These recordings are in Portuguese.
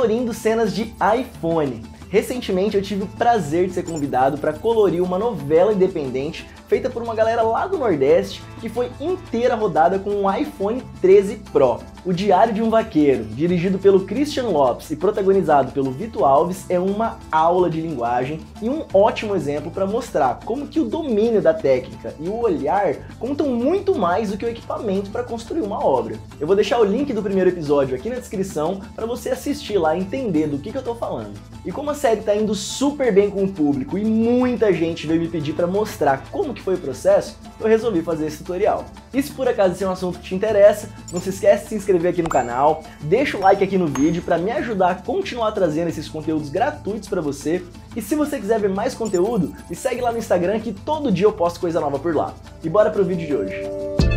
colorindo cenas de iPhone. Recentemente eu tive o prazer de ser convidado para colorir uma novela independente feita por uma galera lá do Nordeste que foi inteira rodada com um iPhone 13 Pro. O Diário de um Vaqueiro, dirigido pelo Christian Lopes e protagonizado pelo Vito Alves, é uma aula de linguagem e um ótimo exemplo para mostrar como que o domínio da técnica e o olhar contam muito mais do que o equipamento para construir uma obra. Eu vou deixar o link do primeiro episódio aqui na descrição para você assistir lá e entender do que, que eu estou falando. E como a série está indo super bem com o público e muita gente veio me pedir para mostrar como que que foi o processo, eu resolvi fazer esse tutorial. E se por acaso esse é um assunto que te interessa, não se esquece de se inscrever aqui no canal, deixa o like aqui no vídeo para me ajudar a continuar trazendo esses conteúdos gratuitos para você. E se você quiser ver mais conteúdo, me segue lá no Instagram que todo dia eu posto coisa nova por lá. E bora pro vídeo de hoje.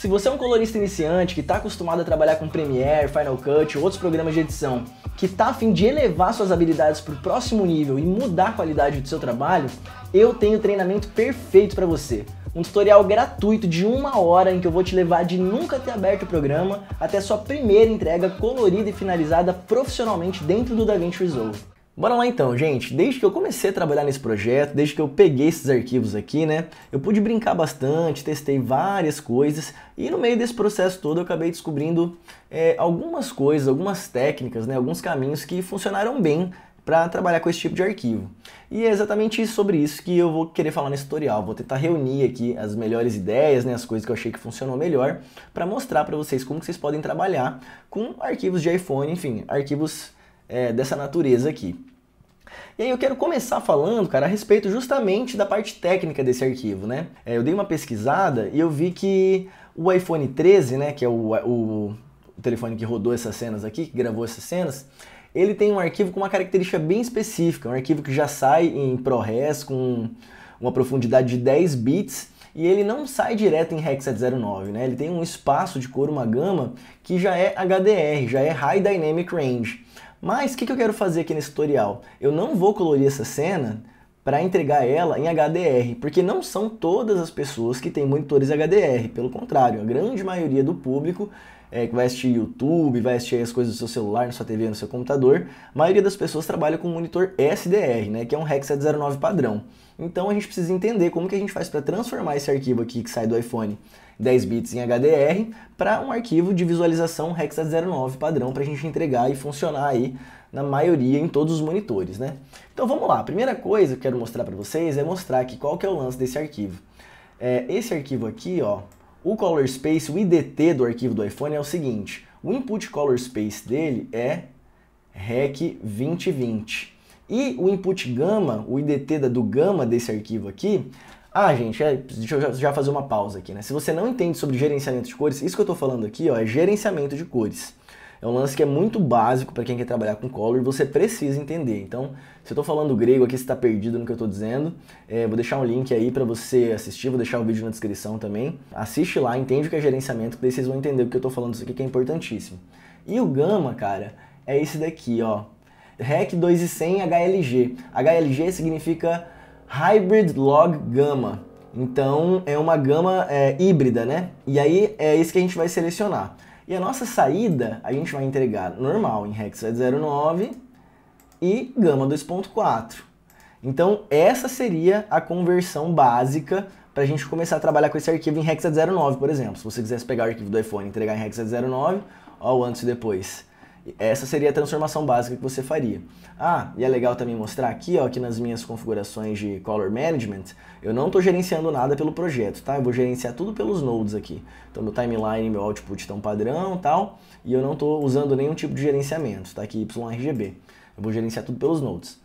Se você é um colorista iniciante que está acostumado a trabalhar com Premiere, Final Cut ou outros programas de edição, que está a fim de elevar suas habilidades para o próximo nível e mudar a qualidade do seu trabalho, eu tenho o treinamento perfeito para você. Um tutorial gratuito de uma hora em que eu vou te levar de nunca ter aberto o programa até sua primeira entrega colorida e finalizada profissionalmente dentro do DaVinci Resolve. Bora lá então, gente. Desde que eu comecei a trabalhar nesse projeto, desde que eu peguei esses arquivos aqui, né, eu pude brincar bastante, testei várias coisas e no meio desse processo todo eu acabei descobrindo é, algumas coisas, algumas técnicas, né, alguns caminhos que funcionaram bem para trabalhar com esse tipo de arquivo. E é exatamente sobre isso que eu vou querer falar nesse tutorial. Vou tentar reunir aqui as melhores ideias, né, as coisas que eu achei que funcionou melhor, para mostrar para vocês como vocês podem trabalhar com arquivos de iPhone, enfim, arquivos é, dessa natureza aqui. E aí eu quero começar falando, cara, a respeito justamente da parte técnica desse arquivo, né? É, eu dei uma pesquisada e eu vi que o iPhone 13, né, que é o, o, o telefone que rodou essas cenas aqui, que gravou essas cenas, ele tem um arquivo com uma característica bem específica, um arquivo que já sai em ProRes com uma profundidade de 10 bits e ele não sai direto em REC 709, né? Ele tem um espaço de cor, uma gama que já é HDR, já é High Dynamic Range. Mas o que, que eu quero fazer aqui nesse tutorial? Eu não vou colorir essa cena para entregar ela em HDR, porque não são todas as pessoas que têm monitores HDR, pelo contrário, a grande maioria do público é, que vai assistir YouTube, vai assistir as coisas do seu celular, na sua TV, no seu computador, a maioria das pessoas trabalha com monitor SDR, né, que é um REC 709 padrão. Então a gente precisa entender como que a gente faz para transformar esse arquivo aqui que sai do iPhone 10 bits em HDR, para um arquivo de visualização Hexa09 padrão para a gente entregar e funcionar aí na maioria em todos os monitores, né? Então vamos lá, a primeira coisa que eu quero mostrar para vocês é mostrar aqui qual que é o lance desse arquivo. É, esse arquivo aqui, ó, o color space, o IDT do arquivo do iPhone é o seguinte, o input color space dele é REC 2020. E o input gama, o IDT do gama desse arquivo aqui, ah, gente, é, deixa eu já fazer uma pausa aqui, né? Se você não entende sobre gerenciamento de cores, isso que eu estou falando aqui ó, é gerenciamento de cores. É um lance que é muito básico para quem quer trabalhar com color, você precisa entender. Então, se eu estou falando grego aqui, você está perdido no que eu estou dizendo, é, vou deixar um link aí para você assistir, vou deixar o vídeo na descrição também. Assiste lá, entende o que é gerenciamento, que daí vocês vão entender o que eu estou falando isso aqui, que é importantíssimo. E o gama, cara, é esse daqui, ó. REC 2100 HLG. HLG significa Hybrid Log Gamma. Então é uma gama é, híbrida, né? E aí é isso que a gente vai selecionar. E a nossa saída a gente vai entregar normal em hexa09 e gama 2.4. Então essa seria a conversão básica para a gente começar a trabalhar com esse arquivo em hexa09, por exemplo. Se você quisesse pegar o arquivo do iPhone e entregar em hexa09, ó o antes e depois. Essa seria a transformação básica que você faria. Ah, e é legal também mostrar aqui, ó, que nas minhas configurações de Color Management, eu não estou gerenciando nada pelo projeto, tá? Eu vou gerenciar tudo pelos nodes aqui. Então, meu timeline e meu output estão padrão tal, e eu não estou usando nenhum tipo de gerenciamento, tá? Aqui YRGB. Eu vou gerenciar tudo pelos nodes.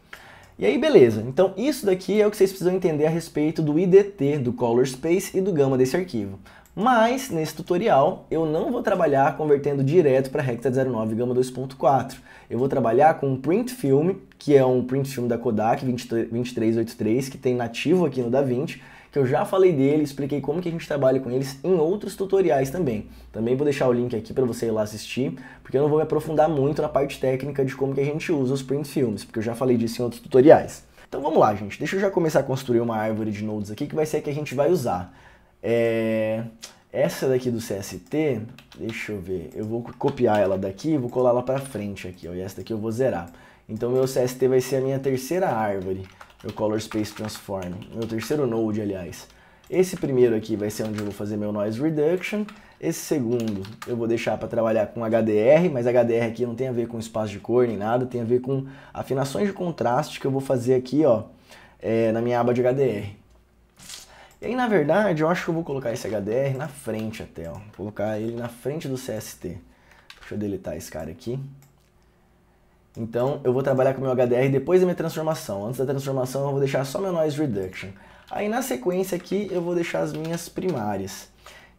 E aí, beleza. Então, isso daqui é o que vocês precisam entender a respeito do IDT, do Color Space e do Gama desse arquivo. Mas, nesse tutorial, eu não vou trabalhar convertendo direto para Recta 09 Gama 2.4. Eu vou trabalhar com um print film, que é um print film da Kodak 2383, que tem nativo aqui no DaVinci, que eu já falei dele, expliquei como que a gente trabalha com eles em outros tutoriais também. Também vou deixar o link aqui para você ir lá assistir, porque eu não vou me aprofundar muito na parte técnica de como que a gente usa os print films, porque eu já falei disso em outros tutoriais. Então vamos lá, gente. Deixa eu já começar a construir uma árvore de nodes aqui, que vai ser a que a gente vai usar. É, essa daqui do CST, deixa eu ver, eu vou copiar ela daqui e vou colar ela para frente aqui, ó, e essa daqui eu vou zerar. Então meu CST vai ser a minha terceira árvore, meu Color Space Transform, meu terceiro node, aliás. Esse primeiro aqui vai ser onde eu vou fazer meu Noise Reduction, esse segundo eu vou deixar para trabalhar com HDR, mas HDR aqui não tem a ver com espaço de cor nem nada, tem a ver com afinações de contraste que eu vou fazer aqui ó, é, na minha aba de HDR. E aí, na verdade, eu acho que eu vou colocar esse HDR na frente até, ó. Vou colocar ele na frente do CST. Deixa eu deletar esse cara aqui. Então, eu vou trabalhar com o meu HDR depois da minha transformação. Antes da transformação, eu vou deixar só meu noise reduction. Aí, na sequência aqui, eu vou deixar as minhas primárias.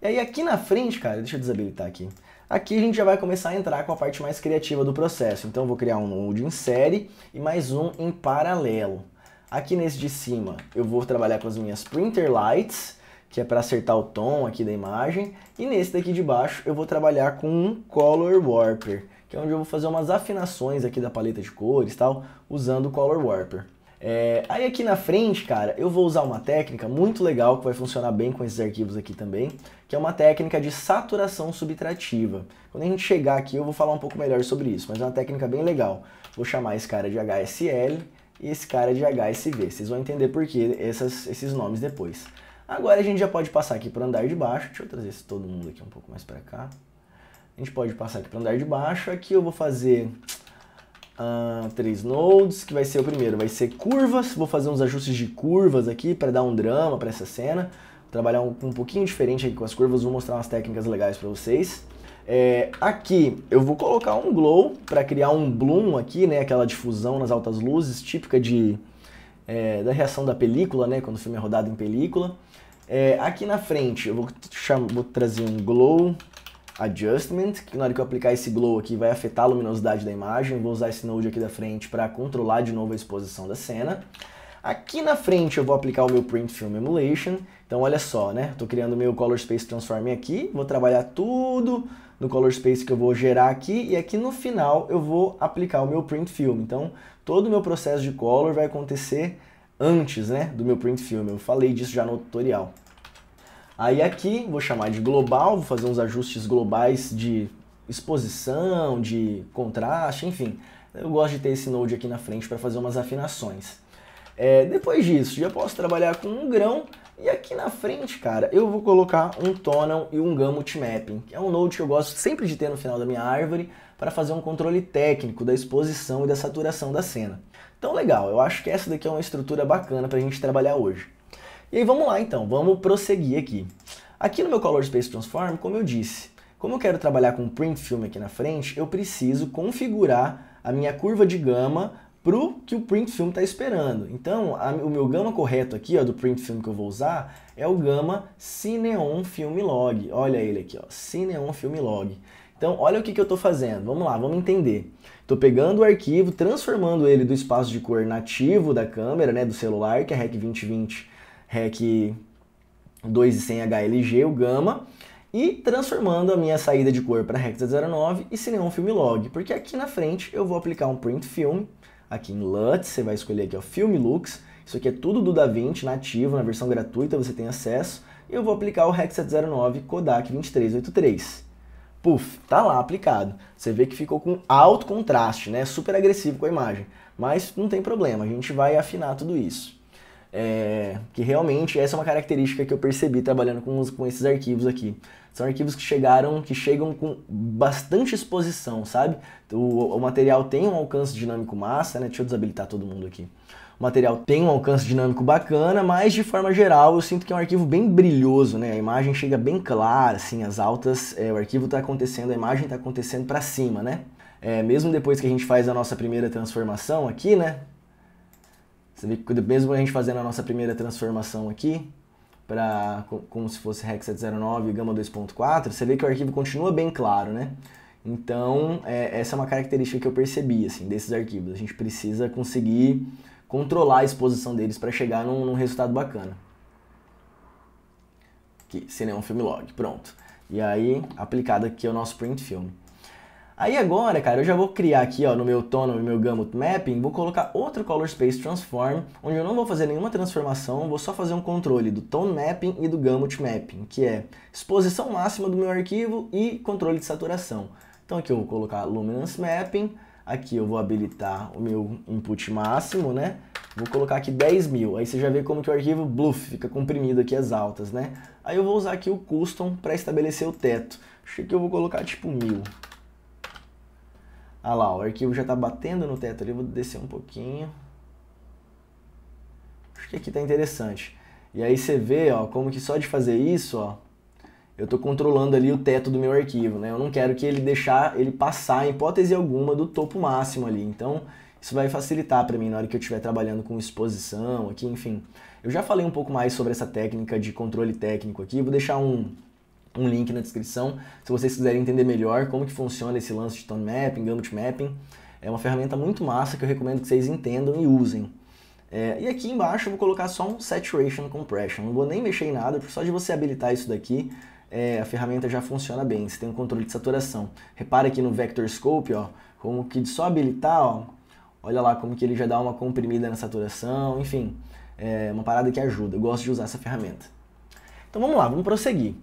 E aí, aqui na frente, cara, deixa eu desabilitar aqui. Aqui a gente já vai começar a entrar com a parte mais criativa do processo. Então, eu vou criar um node em série e mais um em paralelo. Aqui nesse de cima eu vou trabalhar com as minhas printer lights, que é para acertar o tom aqui da imagem. E nesse daqui de baixo eu vou trabalhar com um color warper, que é onde eu vou fazer umas afinações aqui da paleta de cores e tal, usando o color warper. É, aí aqui na frente, cara, eu vou usar uma técnica muito legal que vai funcionar bem com esses arquivos aqui também, que é uma técnica de saturação subtrativa. Quando a gente chegar aqui eu vou falar um pouco melhor sobre isso, mas é uma técnica bem legal. Vou chamar esse cara de HSL e esse cara de HSV. Vocês vão entender por que essas, esses nomes depois. Agora a gente já pode passar aqui para o andar de baixo. Deixa eu trazer esse todo mundo aqui um pouco mais para cá. A gente pode passar aqui para o andar de baixo. Aqui eu vou fazer uh, três nodes, que vai ser o primeiro, vai ser curvas. Vou fazer uns ajustes de curvas aqui para dar um drama para essa cena. Vou trabalhar um, um pouquinho diferente aqui com as curvas, vou mostrar umas técnicas legais para vocês. É, aqui eu vou colocar um glow para criar um bloom aqui, né? Aquela difusão nas altas luzes, típica de, é, da reação da película, né? Quando o filme é rodado em película. É, aqui na frente eu vou, chamo, vou trazer um glow adjustment, que na hora que eu aplicar esse glow aqui vai afetar a luminosidade da imagem. Vou usar esse node aqui da frente para controlar de novo a exposição da cena. Aqui na frente eu vou aplicar o meu Print Film Emulation então olha só, né? Estou criando meu Color Space Transform aqui, vou trabalhar tudo no Color Space que eu vou gerar aqui e aqui no final eu vou aplicar o meu Print Film. Então todo o meu processo de Color vai acontecer antes né, do meu Print Film, eu falei disso já no tutorial. Aí aqui vou chamar de global, vou fazer uns ajustes globais de exposição, de contraste, enfim. Eu gosto de ter esse node aqui na frente para fazer umas afinações. É, depois disso, já posso trabalhar com um grão, e aqui na frente, cara, eu vou colocar um Tonal e um Gamut Mapping, que é um node que eu gosto sempre de ter no final da minha árvore para fazer um controle técnico da exposição e da saturação da cena. Então legal, eu acho que essa daqui é uma estrutura bacana para a gente trabalhar hoje. E aí vamos lá então, vamos prosseguir aqui. Aqui no meu Color Space Transform, como eu disse, como eu quero trabalhar com print film aqui na frente, eu preciso configurar a minha curva de gama pro que o print film está esperando. Então, a, o meu gama correto aqui, ó, do print film que eu vou usar, é o gama Cineon Film Log. Olha ele aqui, ó, Cineon Film Log. Então, olha o que, que eu estou fazendo. Vamos lá, vamos entender. Estou pegando o arquivo, transformando ele do espaço de cor nativo da câmera, né, do celular, que é REC 2020, REC 2100 HLG, o gama, e transformando a minha saída de cor para REC 09 e Cineon Film Log, porque aqui na frente eu vou aplicar um print film Aqui em LUT, você vai escolher aqui, o Film Lux. Isso aqui é tudo do DaVinci, nativo, na versão gratuita, você tem acesso. E eu vou aplicar o Hexet 09 Kodak 2383. Puf, tá lá aplicado. Você vê que ficou com alto contraste, né? Super agressivo com a imagem. Mas não tem problema, a gente vai afinar tudo isso. É, que realmente essa é uma característica que eu percebi trabalhando com, os, com esses arquivos aqui são arquivos que chegaram, que chegam com bastante exposição, sabe? O, o material tem um alcance dinâmico massa, né? Deixa eu desabilitar todo mundo aqui. O material tem um alcance dinâmico bacana, mas de forma geral eu sinto que é um arquivo bem brilhoso, né? A imagem chega bem clara, assim, as altas, é, o arquivo está acontecendo, a imagem está acontecendo para cima, né? É, mesmo depois que a gente faz a nossa primeira transformação aqui, né? Você vê que mesmo a gente fazendo a nossa primeira transformação aqui, para como se fosse REC 709 e Gama 2.4, você vê que o arquivo continua bem claro, né? Então, é, essa é uma característica que eu percebi, assim, desses arquivos. A gente precisa conseguir controlar a exposição deles para chegar num, num, resultado bacana. Aqui, cinema film log, pronto. E aí, aplicado aqui o nosso print film. Aí agora, cara, eu já vou criar aqui, ó, no meu tono e meu gamut mapping, vou colocar outro color space transform, onde eu não vou fazer nenhuma transformação, vou só fazer um controle do tone mapping e do gamut mapping, que é exposição máxima do meu arquivo e controle de saturação. Então aqui eu vou colocar luminance mapping, aqui eu vou habilitar o meu input máximo, né? Vou colocar aqui 10 mil, aí você já vê como que o arquivo bluff fica comprimido aqui as altas, né? Aí eu vou usar aqui o custom para estabelecer o teto. Acho que eu vou colocar tipo mil. Olha ah lá, o arquivo já está batendo no teto ali, vou descer um pouquinho. Acho que aqui está interessante. E aí você vê, ó, como que só de fazer isso, ó, eu estou controlando ali o teto do meu arquivo, né? Eu não quero que ele deixar ele passar em hipótese alguma do topo máximo ali. Então, isso vai facilitar para mim na hora que eu estiver trabalhando com exposição aqui, enfim. Eu já falei um pouco mais sobre essa técnica de controle técnico aqui, vou deixar um um link na descrição, se vocês quiserem entender melhor como que funciona esse lance de tone mapping, gamut mapping. É uma ferramenta muito massa que eu recomendo que vocês entendam e usem. É, e aqui embaixo eu vou colocar só um Saturation Compression, não vou nem mexer em nada, só de você habilitar isso daqui, é, a ferramenta já funciona bem, você tem um controle de saturação. Repara aqui no Vector Scope, ó, como que de só habilitar, ó, olha lá como que ele já dá uma comprimida na saturação, enfim, é uma parada que ajuda, eu gosto de usar essa ferramenta. Então vamos lá, vamos prosseguir.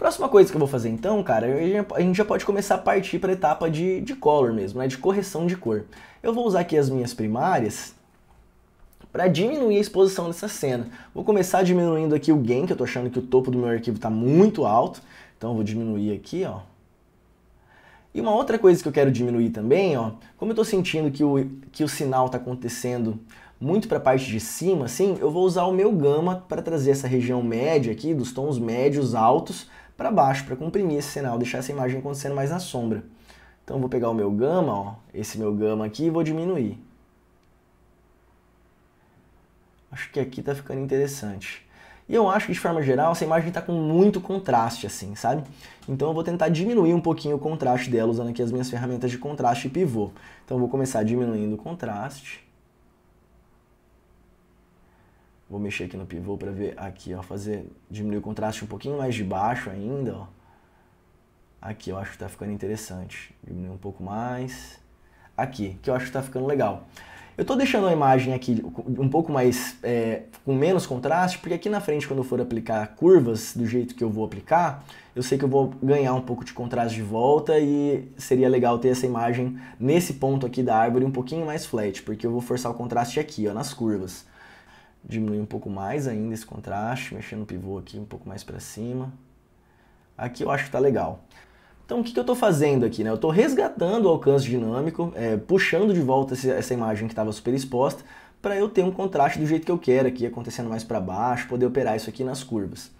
Próxima coisa que eu vou fazer então, cara, a gente já pode começar a partir para a etapa de, de color mesmo, né? De correção de cor. Eu vou usar aqui as minhas primárias para diminuir a exposição dessa cena. Vou começar diminuindo aqui o gain, que eu estou achando que o topo do meu arquivo está muito alto. Então eu vou diminuir aqui, ó, e uma outra coisa que eu quero diminuir também, ó, como eu estou sentindo que o, que o sinal está acontecendo muito para a parte de cima, assim, eu vou usar o meu gama para trazer essa região média aqui, dos tons médios altos, para baixo para comprimir esse sinal, deixar essa imagem acontecendo mais na sombra. Então vou pegar o meu gama, ó, esse meu gama aqui e vou diminuir. Acho que aqui está ficando interessante. E eu acho que de forma geral essa imagem está com muito contraste assim, sabe? Então eu vou tentar diminuir um pouquinho o contraste dela usando aqui as minhas ferramentas de contraste e pivô. Então eu vou começar diminuindo o contraste. Vou mexer aqui no pivô para ver aqui, ó, fazer diminuir o contraste um pouquinho mais de baixo ainda, ó. Aqui eu acho que tá ficando interessante. Diminuir um pouco mais. Aqui, que eu acho que tá ficando legal. Eu tô deixando a imagem aqui um pouco mais, é, com menos contraste, porque aqui na frente, quando eu for aplicar curvas do jeito que eu vou aplicar, eu sei que eu vou ganhar um pouco de contraste de volta e seria legal ter essa imagem nesse ponto aqui da árvore um pouquinho mais flat, porque eu vou forçar o contraste aqui, ó, nas curvas diminuir um pouco mais ainda esse contraste, mexendo o pivô aqui um pouco mais para cima. Aqui eu acho que está legal. Então o que, que eu estou fazendo aqui? Né? Eu estou resgatando o alcance dinâmico, é, puxando de volta esse, essa imagem que estava super exposta, para eu ter um contraste do jeito que eu quero aqui, acontecendo mais para baixo, poder operar isso aqui nas curvas.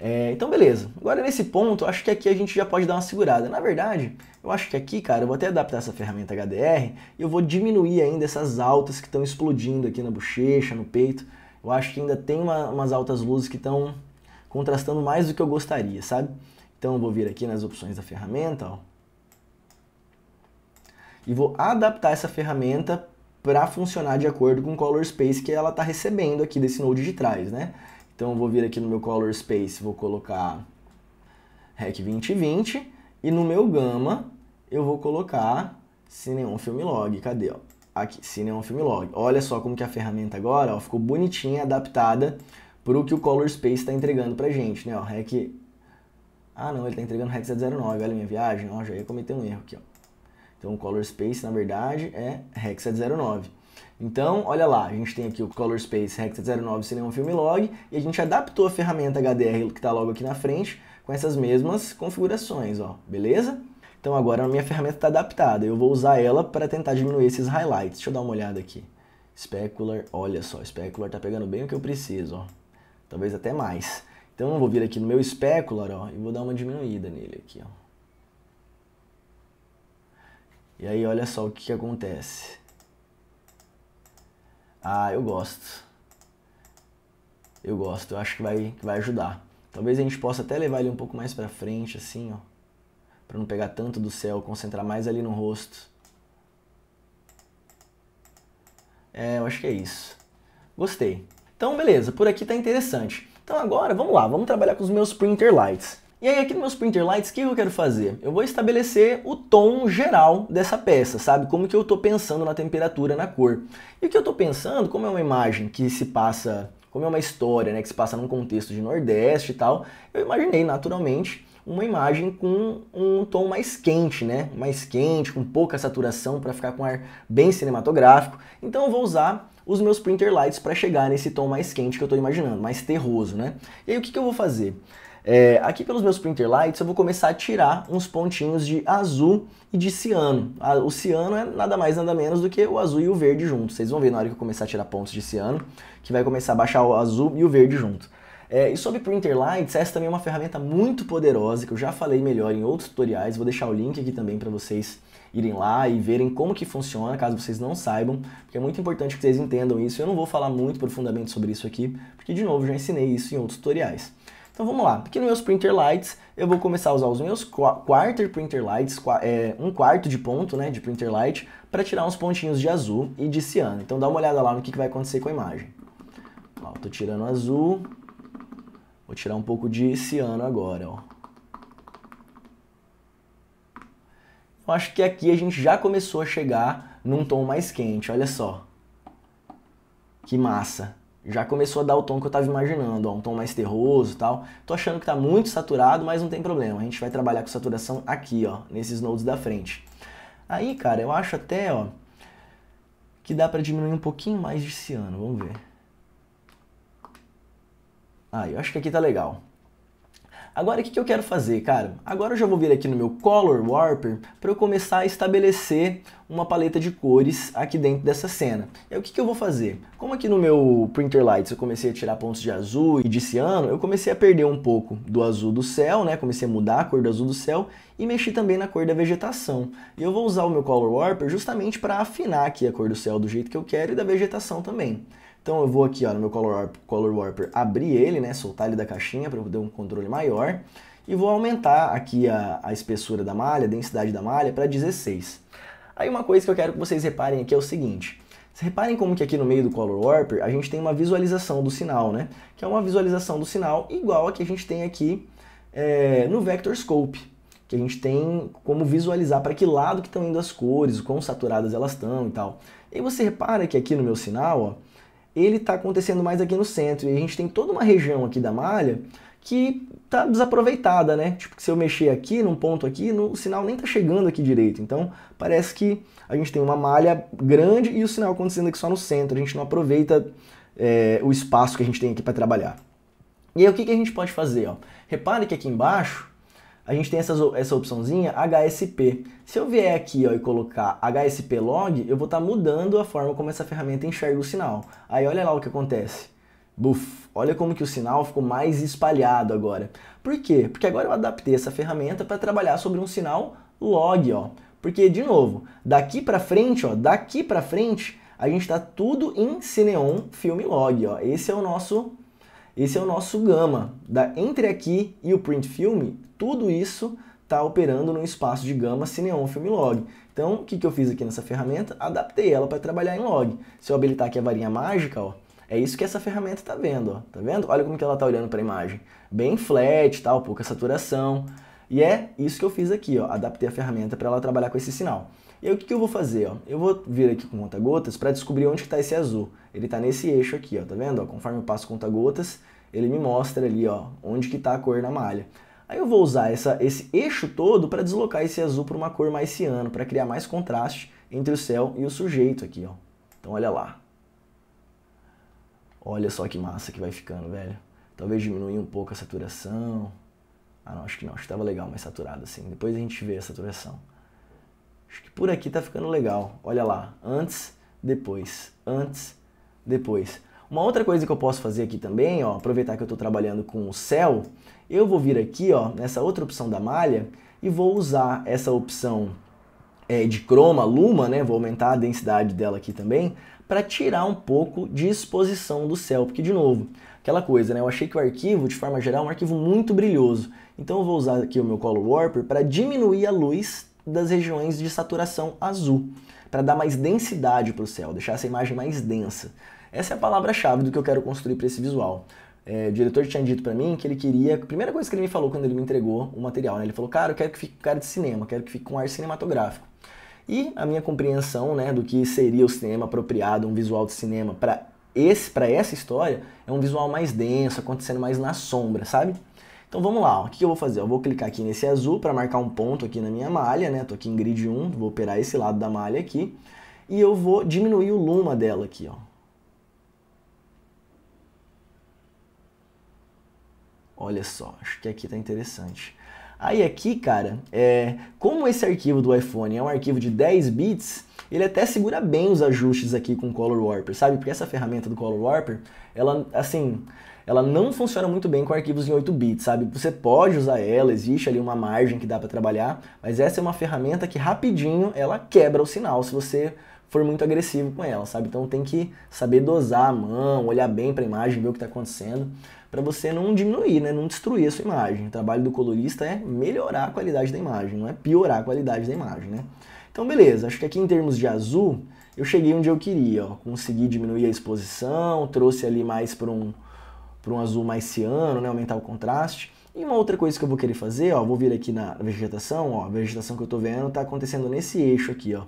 É, então, beleza. Agora, nesse ponto, acho que aqui a gente já pode dar uma segurada. Na verdade, eu acho que aqui, cara, eu vou até adaptar essa ferramenta HDR e eu vou diminuir ainda essas altas que estão explodindo aqui na bochecha, no peito. Eu acho que ainda tem uma, umas altas luzes que estão contrastando mais do que eu gostaria, sabe? Então, eu vou vir aqui nas opções da ferramenta, ó. E vou adaptar essa ferramenta para funcionar de acordo com o color space que ela está recebendo aqui desse node de trás, né? Então eu vou vir aqui no meu color space, vou colocar REC 2020 e no meu gama eu vou colocar Cineon Film Log. Cadê, ó? Aqui, Cineon Film Log. Olha só como que a ferramenta agora, ó, ficou bonitinha, adaptada para o que o color space está entregando pra gente, né, ó, REC Ah, não, ele está entregando REC 709, olha a minha viagem, ó, já ia cometer um erro aqui, ó. Então o color space, na verdade, é REC 709. Então, olha lá, a gente tem aqui o Color Space Hexta 09 Cinema Film Log e a gente adaptou a ferramenta HDR que está logo aqui na frente com essas mesmas configurações, ó, beleza? Então agora a minha ferramenta está adaptada, eu vou usar ela para tentar diminuir esses highlights. Deixa eu dar uma olhada aqui. Specular, olha só, Specular está pegando bem o que eu preciso, ó. Talvez até mais. Então eu vou vir aqui no meu Specular, ó, e vou dar uma diminuída nele aqui, ó. E aí olha só o que, que acontece. Ah, eu gosto. Eu gosto, eu acho que vai, que vai ajudar. Talvez a gente possa até levar ele um pouco mais pra frente, assim, ó. Pra não pegar tanto do céu, concentrar mais ali no rosto. É, eu acho que é isso. Gostei. Então, beleza, por aqui tá interessante. Então agora, vamos lá, vamos trabalhar com os meus printer lights. E aí aqui nos meus printer lights, o que eu quero fazer? Eu vou estabelecer o tom geral dessa peça, sabe? Como que eu estou pensando na temperatura, na cor. E o que eu estou pensando, como é uma imagem que se passa, como é uma história, né, que se passa num contexto de Nordeste e tal, eu imaginei naturalmente uma imagem com um tom mais quente, né? Mais quente, com pouca saturação para ficar com um ar bem cinematográfico. Então eu vou usar os meus printer lights para chegar nesse tom mais quente que eu estou imaginando, mais terroso, né? E aí o que, que eu vou fazer? É, aqui pelos meus printer lights eu vou começar a tirar uns pontinhos de azul e de ciano. O ciano é nada mais nada menos do que o azul e o verde juntos. Vocês vão ver na hora que eu começar a tirar pontos de ciano, que vai começar a baixar o azul e o verde junto. É, e sobre Printer Lights, essa também é uma ferramenta muito poderosa que eu já falei melhor em outros tutoriais. Vou deixar o link aqui também para vocês irem lá e verem como que funciona, caso vocês não saibam, porque é muito importante que vocês entendam isso. Eu não vou falar muito profundamente sobre isso aqui, porque de novo já ensinei isso em outros tutoriais. Então vamos lá, aqui nos meus printer lights, eu vou começar a usar os meus quarter printer lights, é, um quarto de ponto né, de printer light, para tirar uns pontinhos de azul e de ciano. Então dá uma olhada lá no que, que vai acontecer com a imagem. Ó, tô tirando azul, vou tirar um pouco de ciano agora, ó. Eu acho que aqui a gente já começou a chegar num tom mais quente, olha só. Que massa já começou a dar o tom que eu estava imaginando, ó, um tom mais terroso e tal. Tô achando que está muito saturado, mas não tem problema. A gente vai trabalhar com saturação aqui, ó, nesses nodes da frente. Aí, cara, eu acho até, ó, que dá para diminuir um pouquinho mais de ciano, vamos ver. Ah, eu acho que aqui tá legal. Agora, o que, que eu quero fazer, cara? Agora eu já vou vir aqui no meu Color Warper para eu começar a estabelecer uma paleta de cores aqui dentro dessa cena. E aí, o que, que eu vou fazer? Como aqui no meu Printer Lights eu comecei a tirar pontos de azul e de ciano, eu comecei a perder um pouco do azul do céu, né? Comecei a mudar a cor do azul do céu e mexi também na cor da vegetação. E eu vou usar o meu Color Warper justamente para afinar aqui a cor do céu do jeito que eu quero e da vegetação também. Então eu vou aqui ó, no meu Color Warper, Color Warper abrir ele, né, soltar ele da caixinha para eu ter um controle maior e vou aumentar aqui a, a espessura da malha, a densidade da malha para 16. Aí uma coisa que eu quero que vocês reparem aqui é o seguinte, vocês reparem como que aqui no meio do Color Warper a gente tem uma visualização do sinal, né? Que é uma visualização do sinal igual a que a gente tem aqui é, no Vector Scope, que a gente tem como visualizar para que lado que estão indo as cores, quão saturadas elas estão e tal. E você repara que aqui no meu sinal, ó, ele está acontecendo mais aqui no centro. E a gente tem toda uma região aqui da malha que está desaproveitada, né? Tipo, que se eu mexer aqui, num ponto aqui, no, o sinal nem está chegando aqui direito. Então, parece que a gente tem uma malha grande e o sinal acontecendo aqui só no centro. A gente não aproveita é, o espaço que a gente tem aqui para trabalhar. E aí, o que, que a gente pode fazer? Ó? Repare que aqui embaixo a gente tem essas, essa opçãozinha HSP. Se eu vier aqui ó, e colocar HSP log, eu vou estar tá mudando a forma como essa ferramenta enxerga o sinal. Aí olha lá o que acontece. Buf, olha como que o sinal ficou mais espalhado agora. Por quê? Porque agora eu adaptei essa ferramenta para trabalhar sobre um sinal log, ó. Porque, de novo, daqui para frente, ó, daqui para frente, a gente está tudo em Cineon Film Log, ó. Esse é o nosso, esse é o nosso gama. Da, entre aqui e o Print filme tudo isso está operando no espaço de gama Cineon Film Log. Então, o que, que eu fiz aqui nessa ferramenta? Adaptei ela para trabalhar em log. Se eu habilitar aqui a varinha mágica, ó, é isso que essa ferramenta está vendo, ó. Tá vendo? Olha como que ela está olhando para a imagem. Bem flat, tal, pouca saturação. E é isso que eu fiz aqui, ó. Adaptei a ferramenta para ela trabalhar com esse sinal. E aí o que, que eu vou fazer? Ó? Eu vou vir aqui com conta-gotas para descobrir onde está esse azul. Ele está nesse eixo aqui, ó, tá vendo? Ó, conforme eu passo conta-gotas, ele me mostra ali ó, onde que está a cor na malha. Aí eu vou usar essa, esse eixo todo para deslocar esse azul para uma cor mais ciano, para criar mais contraste entre o céu e o sujeito aqui, ó. Então olha lá. Olha só que massa que vai ficando, velho. Talvez diminuir um pouco a saturação. Ah, não, acho que não. Acho que tava legal mais saturado assim. Depois a gente vê a saturação. Acho que por aqui tá ficando legal. Olha lá. Antes, depois. Antes, depois. Uma outra coisa que eu posso fazer aqui também, ó, aproveitar que eu estou trabalhando com o céu, eu vou vir aqui ó, nessa outra opção da malha e vou usar essa opção é, de croma, luma, né? Vou aumentar a densidade dela aqui também, para tirar um pouco de exposição do céu, porque de novo, aquela coisa, né? Eu achei que o arquivo, de forma geral, é um arquivo muito brilhoso. Então eu vou usar aqui o meu Color Warper para diminuir a luz das regiões de saturação azul, para dar mais densidade para o céu, deixar essa imagem mais densa. Essa é a palavra-chave do que eu quero construir para esse visual. É, o diretor tinha dito para mim que ele queria. A primeira coisa que ele me falou quando ele me entregou o material, né? Ele falou, cara, eu quero que fique com cara de cinema, quero que fique com ar cinematográfico. E a minha compreensão né, do que seria o cinema apropriado, um visual de cinema para esse para essa história, é um visual mais denso, acontecendo mais na sombra, sabe? Então vamos lá, ó. o que eu vou fazer? Eu vou clicar aqui nesse azul para marcar um ponto aqui na minha malha, né? Tô aqui em grid 1, vou operar esse lado da malha aqui. E eu vou diminuir o luma dela aqui, ó. Olha só, acho que aqui tá interessante. Aí aqui, cara, é, como esse arquivo do iPhone é um arquivo de 10 bits, ele até segura bem os ajustes aqui com o Color Warper, sabe? Porque essa ferramenta do Color Warper, ela, assim, ela não funciona muito bem com arquivos em 8 bits, sabe? Você pode usar ela, existe ali uma margem que dá para trabalhar, mas essa é uma ferramenta que rapidinho ela quebra o sinal se você for muito agressivo com ela, sabe? Então tem que saber dosar a mão, olhar bem para a imagem, ver o que está acontecendo, para você não diminuir, né? não destruir a sua imagem. O trabalho do colorista é melhorar a qualidade da imagem, não é piorar a qualidade da imagem, né? Então beleza, acho que aqui em termos de azul, eu cheguei onde eu queria, ó. consegui diminuir a exposição, trouxe ali mais para um, pra um azul mais ciano, né? aumentar o contraste. E uma outra coisa que eu vou querer fazer, ó, vou vir aqui na vegetação, ó, a vegetação que eu estou vendo está acontecendo nesse eixo aqui, ó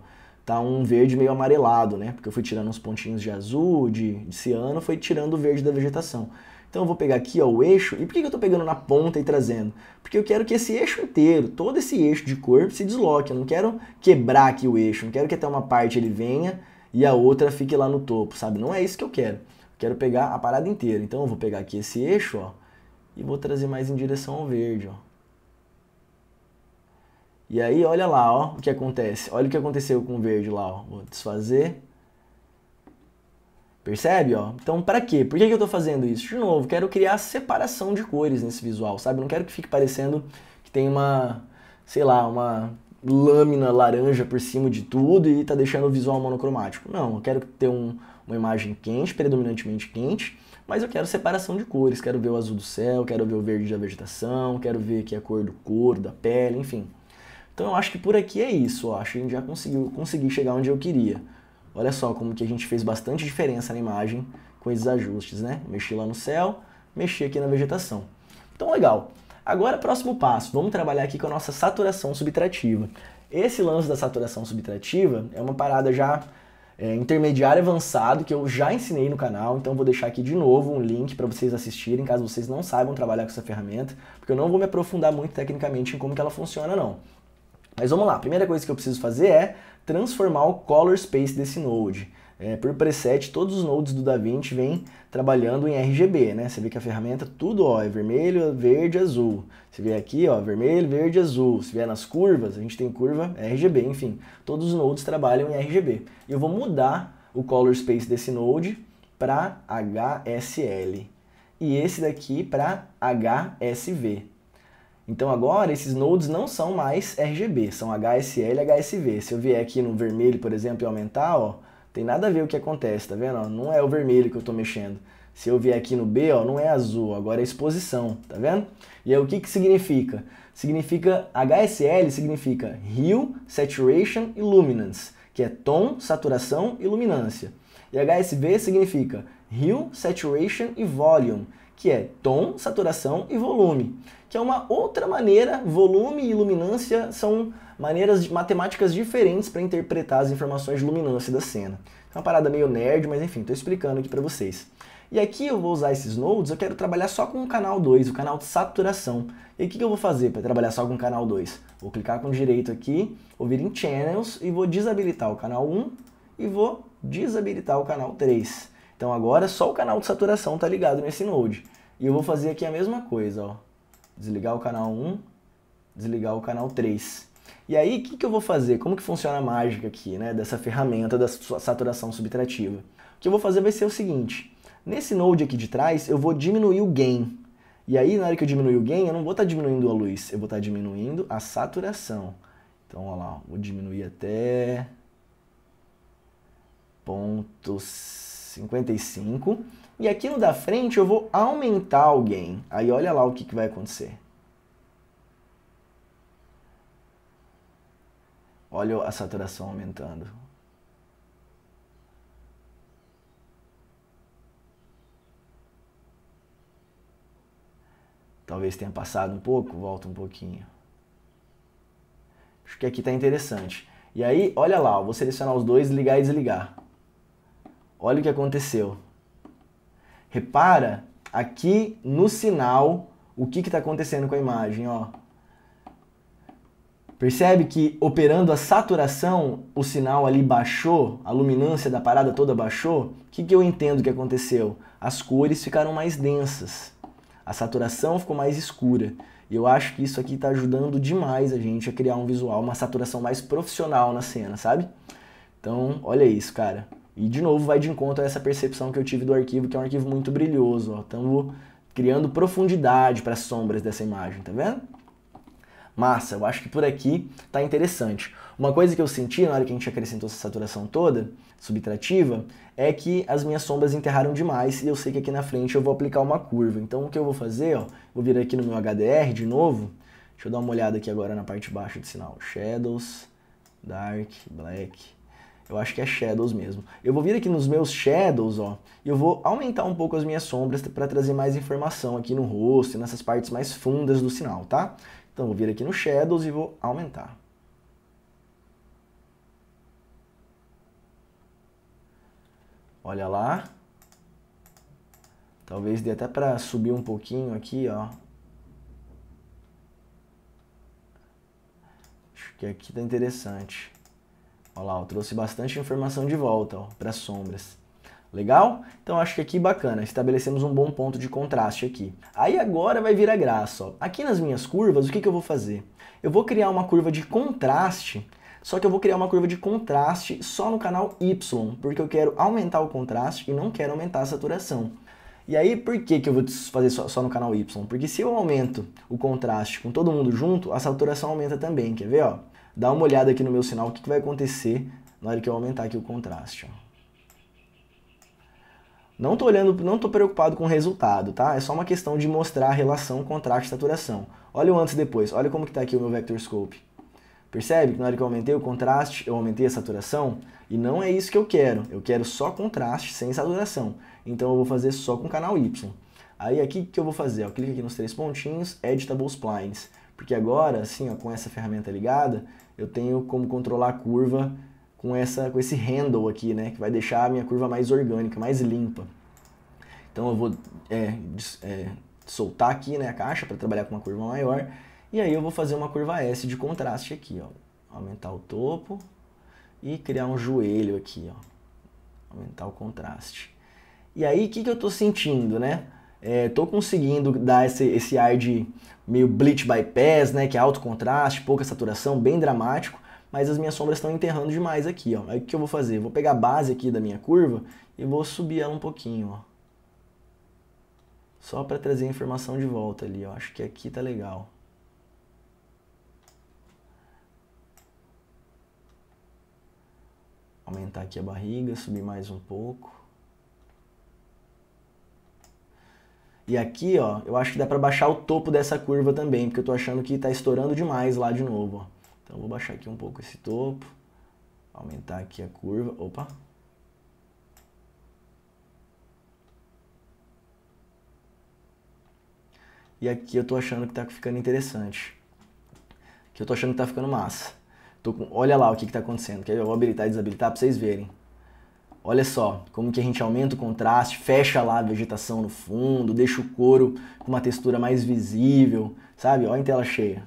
tá um verde meio amarelado, né? Porque eu fui tirando uns pontinhos de azul, de, de ciano, foi tirando o verde da vegetação. Então eu vou pegar aqui ó, o eixo, e por que eu estou pegando na ponta e trazendo? Porque eu quero que esse eixo inteiro, todo esse eixo de cor se desloque, eu não quero quebrar aqui o eixo, não quero que até uma parte ele venha e a outra fique lá no topo, sabe? Não é isso que eu quero, eu quero pegar a parada inteira. Então eu vou pegar aqui esse eixo ó, e vou trazer mais em direção ao verde, ó. E aí, olha lá, ó, o que acontece. Olha o que aconteceu com o verde lá, ó. Vou desfazer. Percebe, ó? Então, para quê? Por que, que eu estou fazendo isso? De novo, quero criar separação de cores nesse visual, sabe? Eu não quero que fique parecendo que tem uma, sei lá, uma lâmina laranja por cima de tudo e tá deixando o visual monocromático. Não, eu quero ter um, uma imagem quente, predominantemente quente, mas eu quero separação de cores. Quero ver o azul do céu, quero ver o verde da vegetação, quero ver aqui é a cor do couro, da pele, enfim, então eu acho que por aqui é isso, acho que a gente já conseguiu consegui chegar onde eu queria. Olha só como que a gente fez bastante diferença na imagem com esses ajustes, né? Mexi lá no céu, mexi aqui na vegetação. Então legal. Agora próximo passo, vamos trabalhar aqui com a nossa saturação subtrativa. Esse lance da saturação subtrativa é uma parada já é, intermediário avançado que eu já ensinei no canal, então vou deixar aqui de novo um link para vocês assistirem, caso vocês não saibam trabalhar com essa ferramenta, porque eu não vou me aprofundar muito tecnicamente em como que ela funciona não. Mas vamos lá, a primeira coisa que eu preciso fazer é transformar o color space desse node. É, por preset, todos os nodes do DaVinci vêm trabalhando em RGB, né? Você vê que a ferramenta tudo ó, é vermelho, verde, azul. Você vê aqui, ó, vermelho, verde, azul. Se vier nas curvas, a gente tem curva RGB, enfim. Todos os nodes trabalham em RGB. E eu vou mudar o color space desse node para HSL. E esse daqui para HSV. Então agora esses nodes não são mais RGB, são HSL e HSV. Se eu vier aqui no vermelho, por exemplo, e aumentar, ó, tem nada a ver o que acontece, tá vendo? não é o vermelho que eu estou mexendo. Se eu vier aqui no B, ó, não é azul, agora é exposição, tá vendo? E aí o que, que significa? Significa, HSL significa Hue, Saturation e Luminance, que é tom, saturação e luminância. E HSV significa Hue, Saturation e Volume, que é tom, saturação e volume, que é uma outra maneira, volume e luminância são maneiras matemáticas diferentes para interpretar as informações de luminância da cena. É uma parada meio nerd, mas enfim, estou explicando aqui para vocês. E aqui eu vou usar esses nodes, eu quero trabalhar só com o canal 2, o canal de saturação. E o que, que eu vou fazer para trabalhar só com o canal 2? Vou clicar com o direito aqui, vou vir em Channels e vou desabilitar o canal 1 um, e vou desabilitar o canal 3. Então agora só o canal de saturação está ligado nesse node. E eu vou fazer aqui a mesma coisa, ó. Desligar o canal 1, desligar o canal 3. E aí, o que, que eu vou fazer? Como que funciona a mágica aqui, né? Dessa ferramenta da saturação subtrativa. O que eu vou fazer vai ser o seguinte. Nesse node aqui de trás, eu vou diminuir o gain. E aí, na hora que eu diminuir o gain, eu não vou estar tá diminuindo a luz, eu vou estar tá diminuindo a saturação. Então, olha lá, vou diminuir até... Pontos... 55. E aqui no da frente eu vou aumentar o gain. Aí olha lá o que, que vai acontecer. Olha a saturação aumentando. Talvez tenha passado um pouco, volta um pouquinho. Acho que aqui está interessante. E aí, olha lá, vou selecionar os dois, ligar e desligar. Olha o que aconteceu. Repara aqui no sinal o que está acontecendo com a imagem. Ó. Percebe que operando a saturação, o sinal ali baixou, a luminância da parada toda baixou? O que, que eu entendo que aconteceu? As cores ficaram mais densas, a saturação ficou mais escura. E eu acho que isso aqui está ajudando demais a gente a criar um visual, uma saturação mais profissional na cena, sabe? Então, olha isso, cara. E de novo vai de encontro a essa percepção que eu tive do arquivo, que é um arquivo muito brilhoso. Ó. Estamos criando profundidade para as sombras dessa imagem, tá vendo? Massa, eu acho que por aqui tá interessante. Uma coisa que eu senti na hora que a gente acrescentou essa saturação toda, subtrativa, é que as minhas sombras enterraram demais e eu sei que aqui na frente eu vou aplicar uma curva. Então o que eu vou fazer, ó, vou vir aqui no meu HDR de novo, deixa eu dar uma olhada aqui agora na parte baixa do sinal, Shadows, Dark, Black, eu acho que é shadows mesmo. Eu vou vir aqui nos meus shadows, ó, e eu vou aumentar um pouco as minhas sombras para trazer mais informação aqui no rosto e nessas partes mais fundas do sinal, tá? Então vou vir aqui no shadows e vou aumentar. Olha lá. Talvez dê até para subir um pouquinho aqui, ó. Acho que aqui tá interessante. Olha lá, eu trouxe bastante informação de volta para as sombras. Legal? Então acho que aqui bacana, estabelecemos um bom ponto de contraste aqui. Aí agora vai vir a graça. Ó. Aqui nas minhas curvas, o que, que eu vou fazer? Eu vou criar uma curva de contraste, só que eu vou criar uma curva de contraste só no canal Y, porque eu quero aumentar o contraste e não quero aumentar a saturação. E aí, por que, que eu vou fazer só, só no canal Y? Porque se eu aumento o contraste com todo mundo junto, a saturação aumenta também, quer ver? Ó? dá uma olhada aqui no meu sinal, o que, que vai acontecer na hora que eu aumentar aqui o contraste. Ó. Não estou olhando, não estou preocupado com o resultado, tá? É só uma questão de mostrar a relação contraste-saturação. Olha o antes e depois, olha como que está aqui o meu vector scope. Percebe que na hora que eu aumentei o contraste, eu aumentei a saturação? E não é isso que eu quero. Eu quero só contraste sem saturação. Então eu vou fazer só com canal Y. Aí aqui o que eu vou fazer? Eu clico aqui nos três pontinhos, Editable Splines. Porque agora, assim, ó, com essa ferramenta ligada, eu tenho como controlar a curva com, essa, com esse handle aqui, né? Que vai deixar a minha curva mais orgânica, mais limpa. Então eu vou é, é, soltar aqui né, a caixa para trabalhar com uma curva maior. E aí eu vou fazer uma curva S de contraste aqui, ó. Aumentar o topo e criar um joelho aqui, ó. Aumentar o contraste. E aí, o que, que eu estou sentindo, né? Estou é, conseguindo dar esse, esse ar de meio bleach bypass, né? Que é alto contraste, pouca saturação, bem dramático. Mas as minhas sombras estão enterrando demais aqui, ó. Aí o que eu vou fazer? Vou pegar a base aqui da minha curva e vou subir ela um pouquinho, ó. Só para trazer a informação de volta ali, ó. Acho que aqui tá legal. Aumentar aqui a barriga, subir mais um pouco. E aqui, ó, eu acho que dá para baixar o topo dessa curva também, porque eu tô achando que tá estourando demais lá de novo, ó. Então vou baixar aqui um pouco esse topo, aumentar aqui a curva, opa. E aqui eu tô achando que tá ficando interessante. Aqui eu tô achando que tá ficando massa. Com, olha lá o que que tá acontecendo, que eu vou habilitar e desabilitar para vocês verem. Olha só como que a gente aumenta o contraste, fecha lá a vegetação no fundo, deixa o couro com uma textura mais visível, sabe? Olha em tela cheia.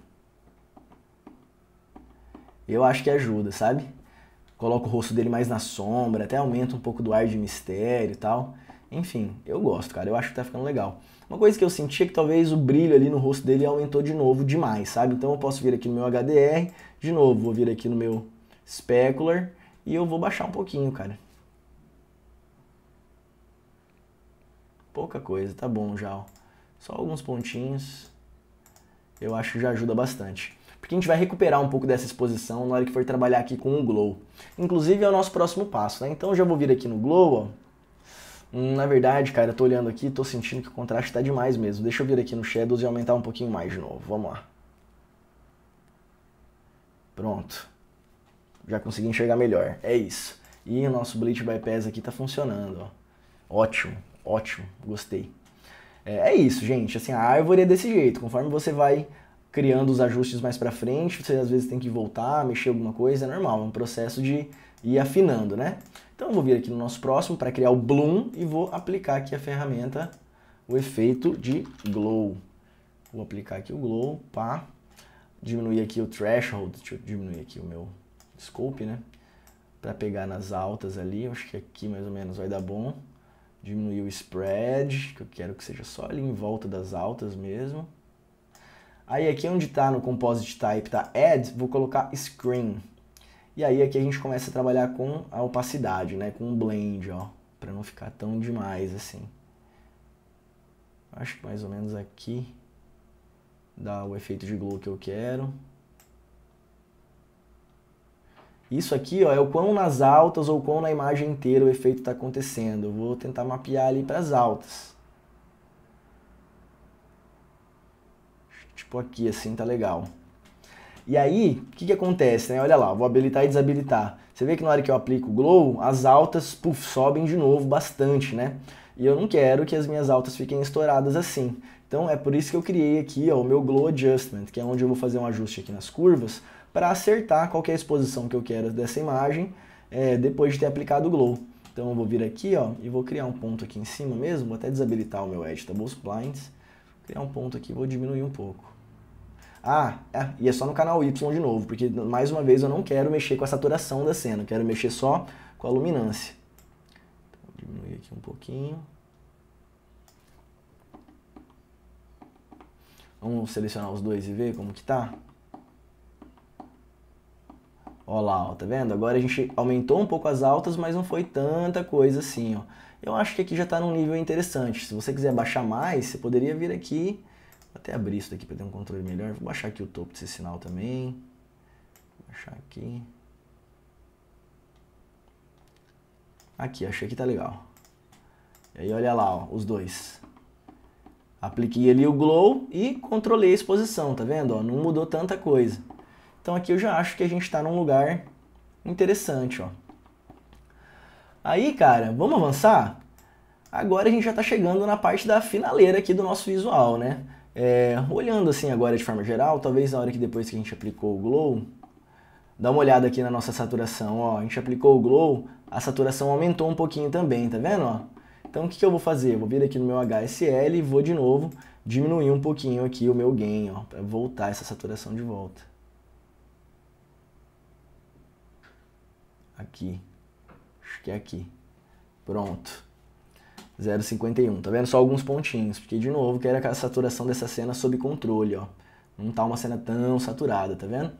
Eu acho que ajuda, sabe? Coloca o rosto dele mais na sombra, até aumenta um pouco do ar de mistério e tal. Enfim, eu gosto, cara. Eu acho que tá ficando legal. Uma coisa que eu senti é que talvez o brilho ali no rosto dele aumentou de novo demais, sabe? Então eu posso vir aqui no meu HDR, de novo, vou vir aqui no meu Specular e eu vou baixar um pouquinho, cara. Pouca coisa, tá bom já. Ó. Só alguns pontinhos. Eu acho que já ajuda bastante. Porque a gente vai recuperar um pouco dessa exposição na hora que for trabalhar aqui com o Glow. Inclusive é o nosso próximo passo, né? Então eu já vou vir aqui no Glow, ó. Hum, na verdade, cara, eu tô olhando aqui, tô sentindo que o contraste tá demais mesmo. Deixa eu vir aqui no Shadows e aumentar um pouquinho mais de novo. Vamos lá. Pronto. Já consegui enxergar melhor. É isso. E o nosso Bleach Bypass aqui tá funcionando, ó. Ótimo. Ótimo, gostei. É, é, isso, gente. Assim, a árvore é desse jeito. Conforme você vai criando os ajustes mais para frente, você às vezes tem que voltar, mexer alguma coisa, é normal, é um processo de ir afinando, né? Então eu vou vir aqui no nosso próximo para criar o bloom e vou aplicar aqui a ferramenta, o efeito de glow. Vou aplicar aqui o glow, pá. Diminuir aqui o threshold, deixa eu diminuir aqui o meu scope, né? Para pegar nas altas ali, acho que aqui mais ou menos vai dar bom diminuir o spread, que eu quero que seja só ali em volta das altas mesmo. Aí aqui é onde está no Composite Type, tá Add, vou colocar Screen. E aí aqui a gente começa a trabalhar com a opacidade, né? Com o blend, ó. para não ficar tão demais assim. Acho que mais ou menos aqui dá o efeito de glow que eu quero. Isso aqui ó, é o quão nas altas ou quão na imagem inteira o efeito está acontecendo. Eu vou tentar mapear ali para as altas. Tipo aqui, assim, tá legal. E aí, o que, que acontece? Né? Olha lá, vou habilitar e desabilitar. Você vê que na hora que eu aplico o glow, as altas puff, sobem de novo bastante, né? E eu não quero que as minhas altas fiquem estouradas assim. Então é por isso que eu criei aqui ó, o meu glow adjustment, que é onde eu vou fazer um ajuste aqui nas curvas para acertar qual é a exposição que eu quero dessa imagem é, depois de ter aplicado o glow. Então eu vou vir aqui ó, e vou criar um ponto aqui em cima mesmo, vou até desabilitar o meu Editables tá Splines. criar um ponto aqui, vou diminuir um pouco. Ah, é, e é só no canal Y de novo, porque mais uma vez eu não quero mexer com a saturação da cena, eu quero mexer só com a luminância. Então, vou diminuir aqui um pouquinho. Vamos selecionar os dois e ver como que tá. Olha lá, ó, tá vendo? Agora a gente aumentou um pouco as altas, mas não foi tanta coisa assim, ó. Eu acho que aqui já está num nível interessante. Se você quiser baixar mais, você poderia vir aqui. Vou até abrir isso daqui para ter um controle melhor. Vou baixar aqui o topo desse sinal também. Vou baixar aqui. Aqui, achei que tá legal. E aí olha lá, ó, os dois. Apliquei ali o glow e controlei a exposição, tá vendo? Ó, não mudou tanta coisa. Então aqui eu já acho que a gente está num lugar interessante, ó. Aí, cara, vamos avançar? Agora a gente já está chegando na parte da finaleira aqui do nosso visual, né? É, olhando assim agora de forma geral, talvez na hora que depois que a gente aplicou o glow, dá uma olhada aqui na nossa saturação, ó. A gente aplicou o glow, a saturação aumentou um pouquinho também, tá vendo, ó? Então o que, que eu vou fazer? vou vir aqui no meu HSL e vou de novo diminuir um pouquinho aqui o meu gain, ó, para voltar essa saturação de volta. Aqui. Acho que é aqui. Pronto. 0,51. Tá vendo? Só alguns pontinhos. Porque, de novo, quero a saturação dessa cena sob controle, ó. Não tá uma cena tão saturada, tá vendo?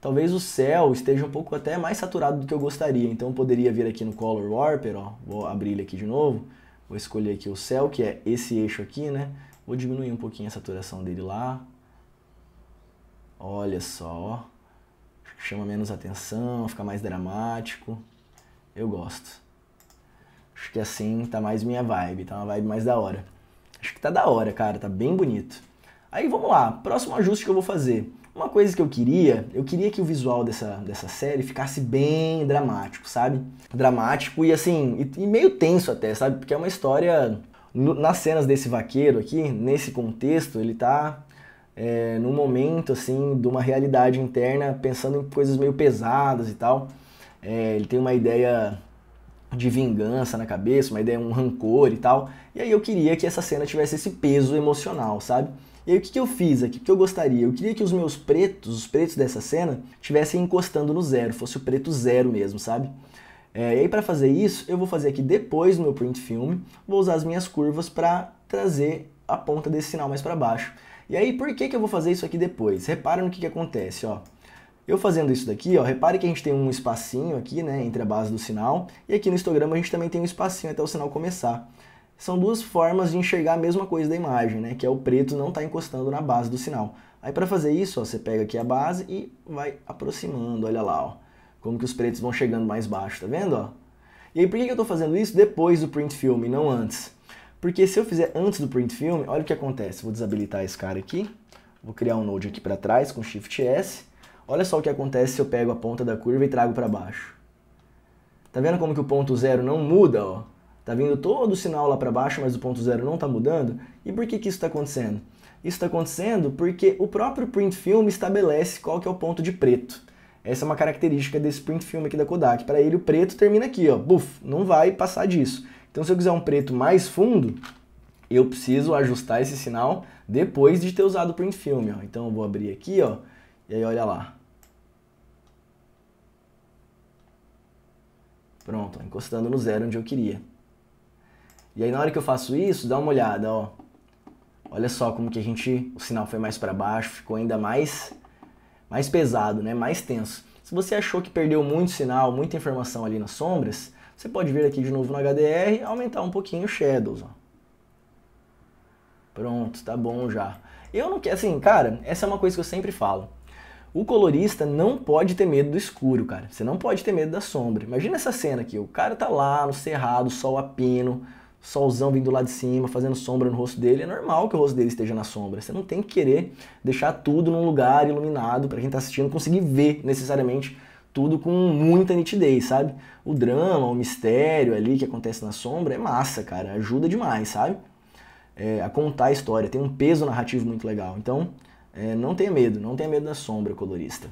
Talvez o céu esteja um pouco até mais saturado do que eu gostaria. Então, eu poderia vir aqui no Color Warper, ó. Vou abrir ele aqui de novo. Vou escolher aqui o céu, que é esse eixo aqui, né? Vou diminuir um pouquinho a saturação dele lá. Olha só, chama menos atenção, fica mais dramático. Eu gosto. Acho que assim tá mais minha vibe, tá uma vibe mais da hora. Acho que tá da hora, cara, tá bem bonito. Aí vamos lá, próximo ajuste que eu vou fazer. Uma coisa que eu queria, eu queria que o visual dessa, dessa série ficasse bem dramático, sabe? Dramático e assim, e, e meio tenso até, sabe? Porque é uma história. No, nas cenas desse vaqueiro aqui, nesse contexto, ele tá é, num momento assim de uma realidade interna, pensando em coisas meio pesadas e tal. É, ele tem uma ideia de vingança na cabeça, uma ideia, um rancor e tal. E aí eu queria que essa cena tivesse esse peso emocional, sabe? E aí o que, que eu fiz aqui? O que eu gostaria? Eu queria que os meus pretos, os pretos dessa cena, tivessem encostando no zero, fosse o preto zero mesmo, sabe? É, e aí para fazer isso, eu vou fazer aqui depois no meu print film, vou usar as minhas curvas para trazer a ponta desse sinal mais para baixo. E aí, por que, que eu vou fazer isso aqui depois? Repara no que, que acontece, ó. Eu fazendo isso daqui, ó, repare que a gente tem um espacinho aqui, né, entre a base do sinal, e aqui no histograma a gente também tem um espacinho até o sinal começar. São duas formas de enxergar a mesma coisa da imagem, né, que é o preto não estar tá encostando na base do sinal. Aí para fazer isso, ó, você pega aqui a base e vai aproximando, olha lá, ó, como que os pretos vão chegando mais baixo, tá vendo? Ó? E aí por que eu estou fazendo isso depois do print film e não antes? Porque se eu fizer antes do print film, olha o que acontece. Vou desabilitar esse cara aqui. Vou criar um node aqui para trás com Shift S. Olha só o que acontece se eu pego a ponta da curva e trago para baixo. Tá vendo como que o ponto zero não muda, ó? Tá vindo todo o sinal lá para baixo, mas o ponto zero não tá mudando. E por que que isso está acontecendo? Isso está acontecendo porque o próprio print film estabelece qual que é o ponto de preto. Essa é uma característica desse print film aqui da Kodak. Para ele, o preto termina aqui, ó. Buf, não vai passar disso. Então, se eu quiser um preto mais fundo, eu preciso ajustar esse sinal depois de ter usado o print film. Ó. Então, eu vou abrir aqui, ó, e aí olha lá. Pronto, encostando no zero onde eu queria. E aí, na hora que eu faço isso, dá uma olhada, ó. Olha só como que a gente, o sinal foi mais para baixo, ficou ainda mais, mais pesado, né? Mais tenso. Se você achou que perdeu muito sinal, muita informação ali nas sombras, você pode vir aqui de novo no HDR, aumentar um pouquinho o Shadows. Ó. Pronto, tá bom já. Eu não quero, assim, cara, essa é uma coisa que eu sempre falo. O colorista não pode ter medo do escuro, cara. Você não pode ter medo da sombra. Imagina essa cena aqui, o cara tá lá no cerrado, sol a pino, solzão vindo lá de cima, fazendo sombra no rosto dele. É normal que o rosto dele esteja na sombra. Você não tem que querer deixar tudo num lugar iluminado para quem tá assistindo conseguir ver necessariamente tudo com muita nitidez, sabe? O drama, o mistério ali que acontece na sombra é massa, cara. Ajuda demais, sabe? É, a contar a história. Tem um peso narrativo muito legal. Então, é, não tenha medo. Não tenha medo da sombra, colorista.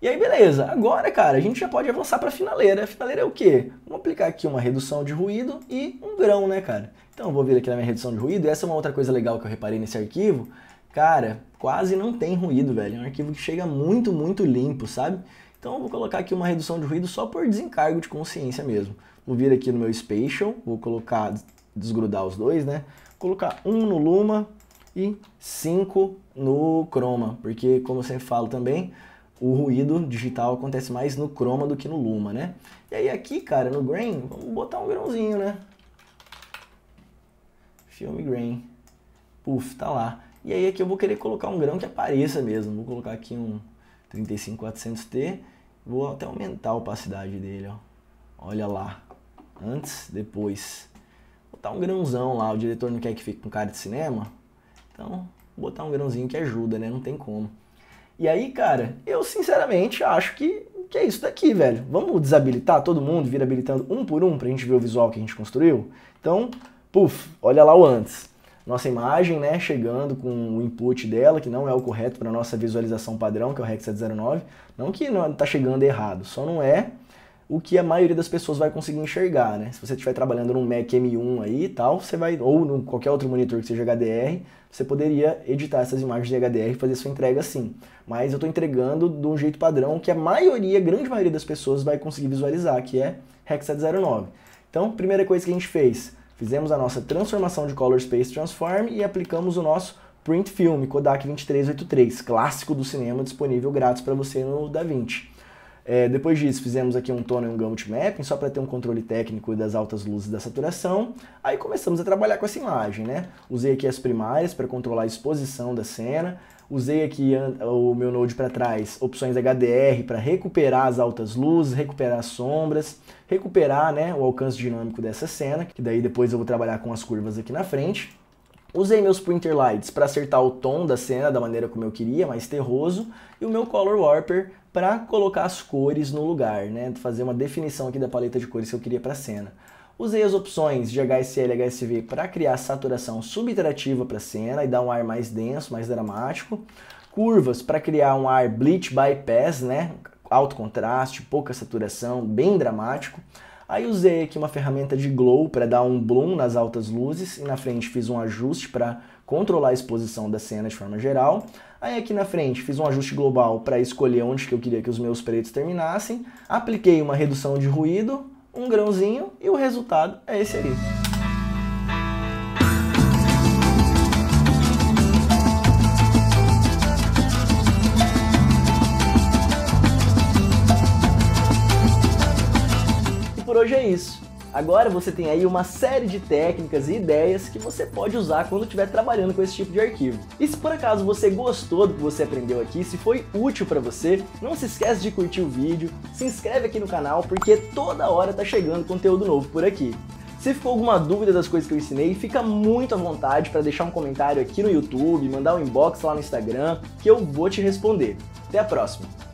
E aí, beleza. Agora, cara, a gente já pode avançar para a finaleira. A finaleira é o quê? Vamos aplicar aqui uma redução de ruído e um grão, né, cara? Então, eu vou vir aqui na minha redução de ruído. Essa é uma outra coisa legal que eu reparei nesse arquivo. Cara, quase não tem ruído, velho. É um arquivo que chega muito, muito limpo, sabe? Então eu vou colocar aqui uma redução de ruído só por desencargo de consciência mesmo. Vou vir aqui no meu Spatial, vou colocar, desgrudar os dois, né? Vou colocar um no Luma e cinco no Chroma, porque como eu sempre falo também, o ruído digital acontece mais no Chroma do que no Luma, né? E aí aqui, cara, no Grain, vamos botar um grãozinho, né? Filme Grain. Puf, tá lá. E aí aqui eu vou querer colocar um grão que apareça mesmo. Vou colocar aqui um 35400T Vou até aumentar a opacidade dele, ó. Olha lá. Antes, depois. Vou botar um grãozão lá. O diretor não quer que fique com cara de cinema. Então, vou botar um grãozinho que ajuda, né? Não tem como. E aí, cara, eu sinceramente acho que, que é isso daqui, velho. Vamos desabilitar todo mundo, vir habilitando um por um pra gente ver o visual que a gente construiu? Então, puf, olha lá o antes nossa imagem, né, chegando com o input dela, que não é o correto para nossa visualização padrão, que é o Rec 709. Não que não está chegando errado, só não é o que a maioria das pessoas vai conseguir enxergar, né? Se você estiver trabalhando num Mac M1 aí e tal, você vai ou num qualquer outro monitor que seja HDR, você poderia editar essas imagens em HDR e fazer sua entrega assim. Mas eu estou entregando de um jeito padrão que a maioria, a grande maioria das pessoas vai conseguir visualizar, que é Rec 709. Então, primeira coisa que a gente fez, Fizemos a nossa transformação de Color Space Transform e aplicamos o nosso Print Film Kodak 2383, clássico do cinema, disponível grátis para você no DaVinci. É, depois disso, fizemos aqui um tono e um gamut mapping, só para ter um controle técnico das altas luzes da saturação. Aí começamos a trabalhar com essa imagem, né? Usei aqui as primárias para controlar a exposição da cena. Usei aqui o meu node para trás, opções HDR para recuperar as altas luzes, recuperar as sombras recuperar né, o alcance dinâmico dessa cena, que daí depois eu vou trabalhar com as curvas aqui na frente. Usei meus printer lights para acertar o tom da cena da maneira como eu queria, mais terroso, e o meu color warper para colocar as cores no lugar, né, fazer uma definição aqui da paleta de cores que eu queria para a cena. Usei as opções de HSL e HSV para criar saturação subtrativa para a cena e dar um ar mais denso, mais dramático. Curvas para criar um ar bleach bypass, né? alto contraste, pouca saturação, bem dramático. Aí usei aqui uma ferramenta de glow para dar um bloom nas altas luzes e na frente fiz um ajuste para controlar a exposição da cena de forma geral. Aí aqui na frente fiz um ajuste global para escolher onde que eu queria que os meus pretos terminassem. Apliquei uma redução de ruído, um grãozinho e o resultado é esse ali. por hoje é isso. Agora você tem aí uma série de técnicas e ideias que você pode usar quando estiver trabalhando com esse tipo de arquivo. E se por acaso você gostou do que você aprendeu aqui, se foi útil para você, não se esquece de curtir o vídeo, se inscreve aqui no canal porque toda hora tá chegando conteúdo novo por aqui. Se ficou alguma dúvida das coisas que eu ensinei, fica muito à vontade para deixar um comentário aqui no YouTube, mandar um inbox lá no Instagram, que eu vou te responder. Até a próxima!